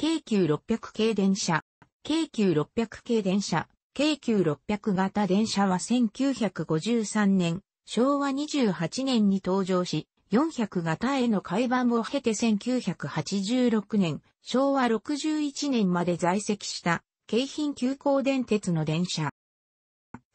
京急600系電車、京急600系電車、京急600型電車は1953年、昭和28年に登場し、400型への改版を経て1986年、昭和61年まで在籍した、京浜急行電鉄の電車。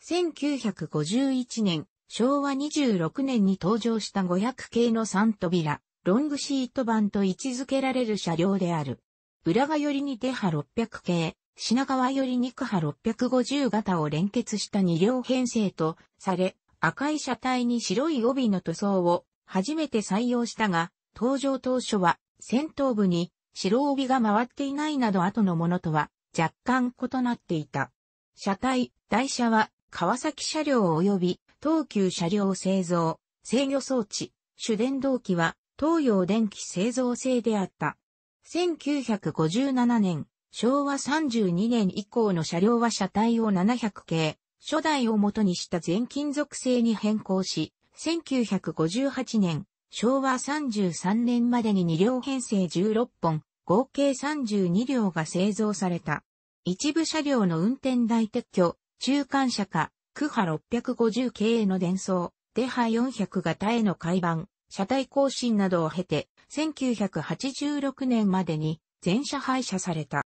1951年、昭和26年に登場した500系の3扉、ロングシート版と位置づけられる車両である。浦賀寄りに手波600系、品川寄りに区波650型を連結した2両編成とされ、赤い車体に白い帯の塗装を初めて採用したが、登場当初は先頭部に白帯が回っていないなど後のものとは若干異なっていた。車体、台車は川崎車両及び東急車両製造、制御装置、主電動機は東洋電気製造製であった。1957年、昭和32年以降の車両は車体を700系、初代を元にした全金属製に変更し、1958年、昭和33年までに2両編成16本、合計32両が製造された。一部車両の運転台撤去、中間車か、区波650系への伝送、デハ400型への改版、車体更新などを経て、1986年までに全車廃車された。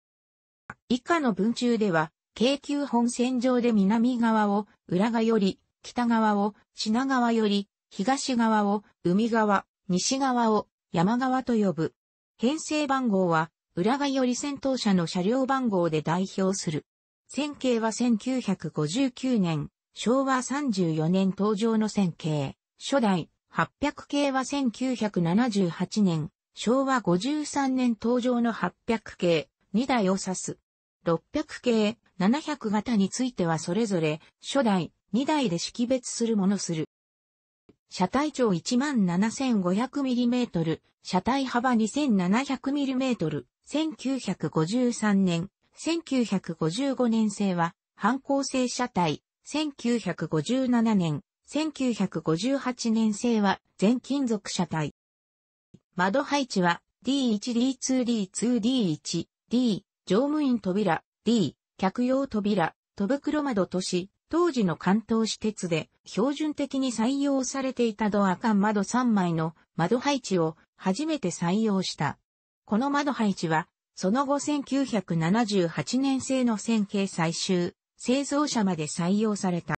以下の文中では、京急本線上で南側を浦賀より、北側を品川より、東側を海側、西側を山側と呼ぶ。編成番号は、浦賀より先頭車の車両番号で代表する。線形は1959年、昭和34年登場の線形。初代、800系は1978年、昭和53年登場の800系、2台を指す。600系、700型についてはそれぞれ、初代、2台で識別するものする。車体長 17,500mm、車体幅 2,700mm、1953年、1955年製は、反抗性車体、1957年、1958年製は全金属車体。窓配置は D1D2D2D1、D、乗務員扉、D、客用扉、戸袋窓とし、当時の関東私鉄で標準的に採用されていたドア間窓3枚の窓配置を初めて採用した。この窓配置は、その後1978年製の線形最終、製造者まで採用された。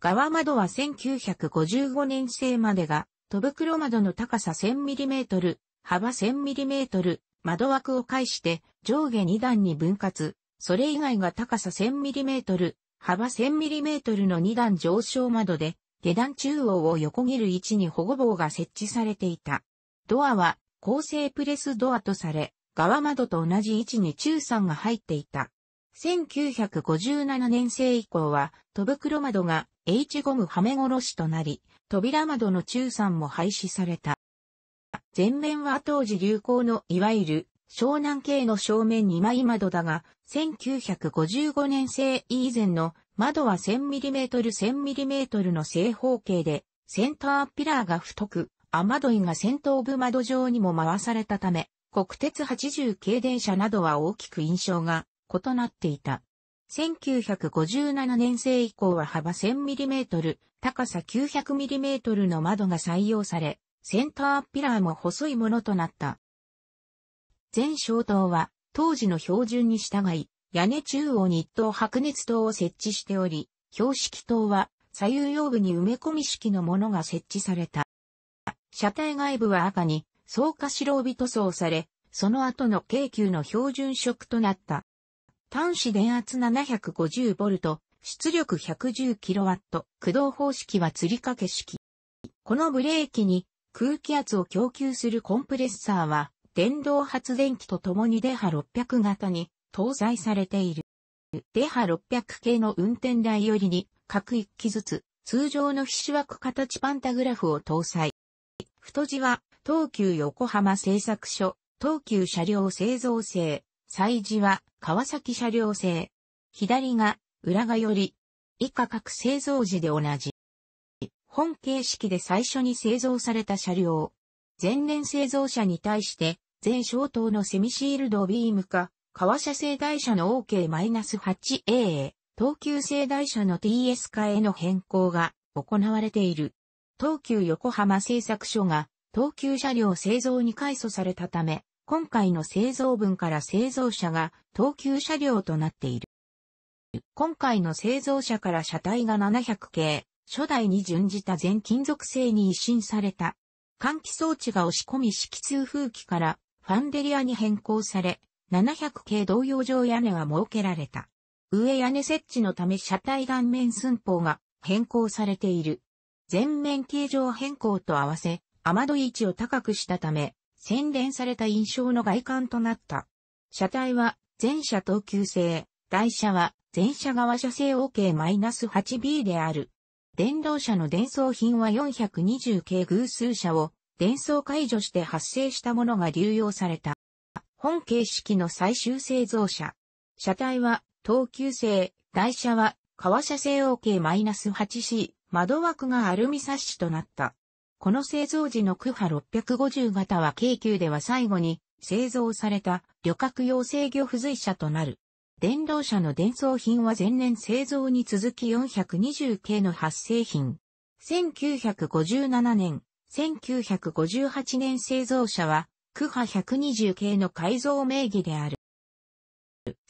側窓は1955年製までが、戸袋窓の高さ 1000mm、幅 1000mm、窓枠を介して上下2段に分割、それ以外が高さ 1000mm、幅 1000mm の2段上昇窓で、下段中央を横切る位置に保護棒が設置されていた。ドアは、構成プレスドアとされ、側窓と同じ位置に中3が入っていた。1957年生以降は、戸袋窓が H ゴムはめ殺しとなり、扉窓の中産も廃止された。前面は当時流行のいわゆる湘南系の正面2枚窓だが、1955年生以前の窓は 1000mm1000mm の正方形で、センターピラーが太く、雨どいが先頭部窓上にも回されたため、国鉄80系電車などは大きく印象が異なっていた。1957年生以降は幅 1000mm、高さ 900mm の窓が採用され、センターピラーも細いものとなった。全小灯は当時の標準に従い、屋根中央に一灯白熱灯を設置しており、標識灯は左右用部に埋め込み式のものが設置された。車体外部は赤に、草加白帯塗装され、その後の京急の標準色となった。端子電圧 750V、出力 110kW、駆動方式は吊り掛け式。このブレーキに空気圧を供給するコンプレッサーは電動発電機と共にデハ600型に搭載されている。デハ600系の運転台よりに各1機ずつ通常の皮脂枠形パンタグラフを搭載。太字は東急横浜製作所、東急車両製造製、祭字は川崎車両製。左が、裏がより。以下各製造時で同じ。本形式で最初に製造された車両。前年製造車に対して、全小灯のセミシールドビームか、川車製台車の OK-8A 東急製台車の TS 化への変更が行われている。東急横浜製作所が東急車両製造に改装されたため、今回の製造分から製造車が等級車両となっている。今回の製造車から車体が700系、初代に準じた全金属製に一新された。換気装置が押し込み式通風機からファンデリアに変更され、700系同様上屋根が設けられた。上屋根設置のため車体断面寸法が変更されている。全面形状変更と合わせ、雨どい位置を高くしたため、洗練された印象の外観となった。車体は全車等級制、台車は全車側車制 OK-8B である。電動車の伝送品は420系偶数車を伝送解除して発生したものが流用された。本形式の最終製造車。車体は等級制、台車は革車製 OK-8C、窓枠がアルミサッシとなった。この製造時のクハ650型は京急では最後に製造された旅客用制御付随車となる。電動車の伝送品は前年製造に続き420系の発生品。1957年、1958年製造車は、クハ120系の改造名義である。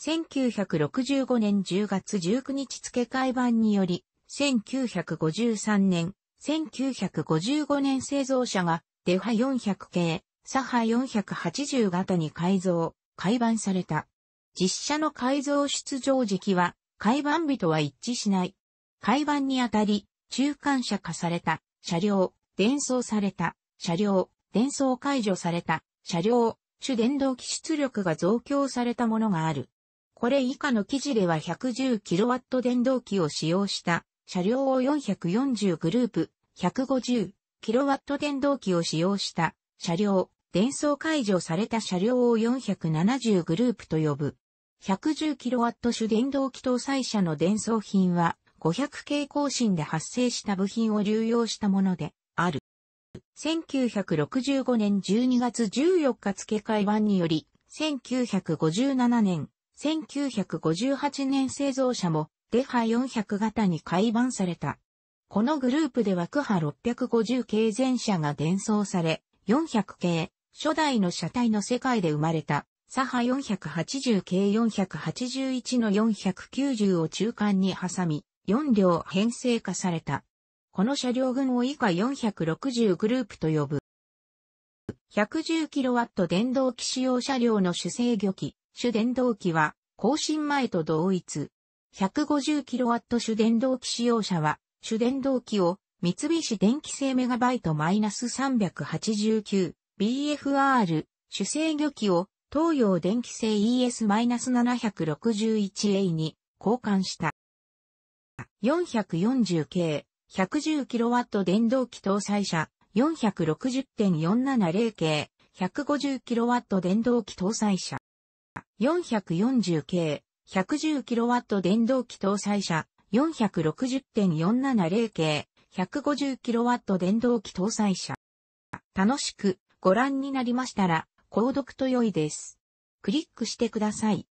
1965年10月19日付改版により、1953年、1955年製造車がデファ400系、サハ480型に改造、改版された。実車の改造出場時期は、改版日とは一致しない。改版にあたり、中間車化された、車両、伝送された、車両、伝送解除された、車両、主電動機出力が増強されたものがある。これ以下の記事では 110kW 電動機を使用した車両を440グループ、150キロワット電動機を使用した車両、電装解除された車両を470グループと呼ぶ。110キロワット種電動機搭載車の電装品は500系更新で発生した部品を流用したものである。1965年12月14日付え版により、1957年、1958年製造車もデハ400型に改版された。このグループではクハ650系全車が伝送され、400系、初代の車体の世界で生まれた、サハ480系481の490を中間に挟み、4両編成化された。この車両群を以下460グループと呼ぶ。110kW 電動機使用車両の主制御機、主電動機は、更新前と同一、150kW 主電動機使用者は、主電動機を三菱電機製メガバイトマイナス -389BFR 主制御機を東洋電機製 ES-761A に交換した。440系 110kW 電動機搭載車460.470系 150kW 電動機搭載車440系 110kW 電動機搭載車、460.470系、150kW 電動機搭載車。楽しくご覧になりましたら、購読と良いです。クリックしてください。